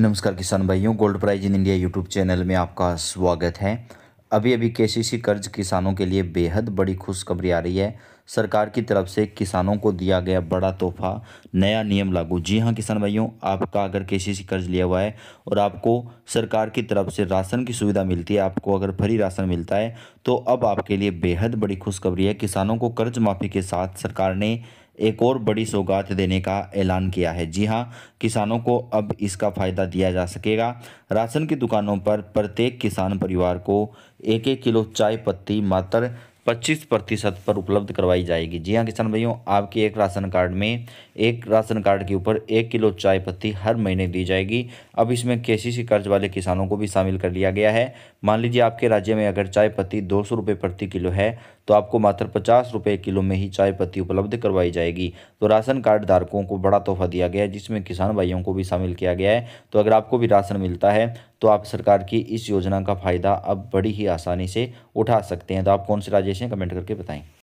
नमस्कार किसान भाइयों gold prize in India YouTube channel में आपका स्वागत है अभी अभी केसीसी कर्ज किसानों के लिए बेहद बड़ी खुशखबरी आ रही है सरकार की तरफ से किसानों को दिया गया बड़ा तोहफा नया नियम लागू जी हाँ किसान भाइयों आपका अगर केसीसी कर्ज लिया हुआ है और आपको सरकार की तरफ से राशन की सुविधा मिलती है आपको अगर फ्री राशन मिलता है तो अब आपके लिए बेहद बड़ी खुशखबरी है किसानों को कर्ज माफ़ी के साथ सरकार ने एक और बड़ी सौगात देने का ऐलान किया है जी हां किसानों को अब इसका फ़ायदा दिया जा सकेगा राशन की दुकानों पर प्रत्येक किसान परिवार को एक एक किलो चाय पत्ती मात्र 25 प्रतिशत पर उपलब्ध करवाई जाएगी जी हाँ किसान भाइयों आपके एक राशन कार्ड में एक राशन कार्ड के ऊपर एक किलो चाय पत्ती हर महीने दी जाएगी अब इसमें केसीसी कर्ज वाले किसानों को भी शामिल कर लिया गया है मान लीजिए आपके राज्य में अगर चाय पत्ती दो सौ प्रति किलो है तो आपको मात्र पचास रुपये किलो में ही चाय पत्ती उपलब्ध करवाई जाएगी तो राशन कार्ड धारकों को बड़ा तोहफा दिया गया है जिसमें किसान भाइयों को भी शामिल किया गया है तो अगर आपको भी राशन मिलता है तो आप सरकार की इस योजना का फायदा अब बड़ी ही आसानी से उठा सकते हैं तो आप कौन से राज्य विशेष कमेंट करके बताएं